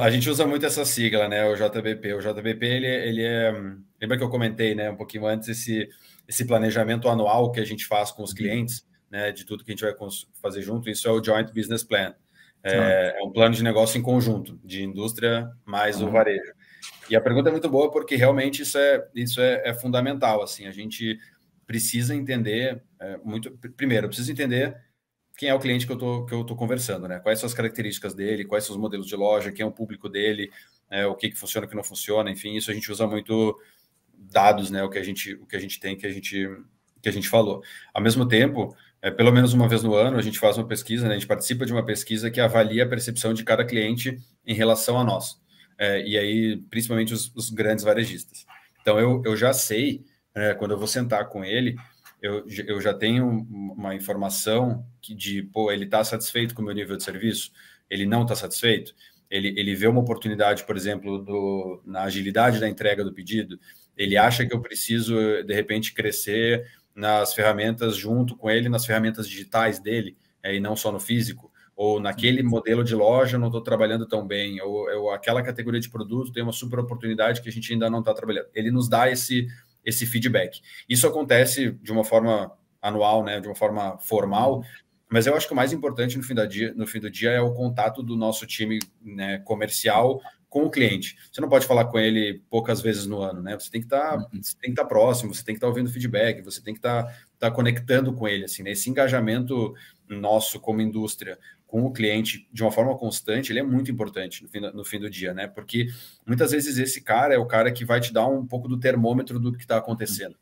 a gente usa muito essa sigla, né? O JBP. O JBP, ele, ele é. Lembra que eu comentei, né, um pouquinho antes, esse, esse planejamento anual que a gente faz com os uhum. clientes, né, de tudo que a gente vai fazer junto, isso é o Joint Business Plan. É, tá. é um plano de negócio em conjunto, de indústria mais uhum. o varejo. E a pergunta é muito boa, porque realmente isso é, isso é, é fundamental. Assim, a gente precisa entender é, muito. Primeiro, precisa entender quem é o cliente que eu tô, que eu tô conversando, né? Quais são as características dele, quais são os modelos de loja, quem é o público dele, né? o que, que funciona, o que não funciona, enfim, isso a gente usa muito dados, né? O que a gente, o que a gente tem, que a gente, que a gente falou. Ao mesmo tempo, é, pelo menos uma vez no ano, a gente faz uma pesquisa, né? a gente participa de uma pesquisa que avalia a percepção de cada cliente em relação a nós. É, e aí, principalmente os, os, grandes varejistas. Então, eu, eu já sei, é, quando eu vou sentar com ele, eu, eu já tenho uma informação que de, pô, ele está satisfeito com o meu nível de serviço, ele não está satisfeito, ele, ele vê uma oportunidade, por exemplo, do, na agilidade da entrega do pedido, ele acha que eu preciso, de repente, crescer nas ferramentas junto com ele, nas ferramentas digitais dele, é, e não só no físico ou naquele modelo de loja não estou trabalhando tão bem, ou, ou, aquela categoria de produto tem uma super oportunidade que a gente ainda não está trabalhando. Ele nos dá esse esse feedback. Isso acontece de uma forma anual, né, de uma forma formal, mas eu acho que o mais importante no fim, da dia, no fim do dia é o contato do nosso time né, comercial com o cliente. Você não pode falar com ele poucas vezes no ano, né? Você tem que tá, uhum. estar tá próximo, você tem que estar tá ouvindo feedback, você tem que estar tá, tá, conectando com ele, assim, né? Esse engajamento nosso como indústria com o cliente de uma forma constante, ele é muito importante no fim, no fim do dia, né? Porque muitas vezes esse cara é o cara que vai te dar um pouco do termômetro do que está acontecendo.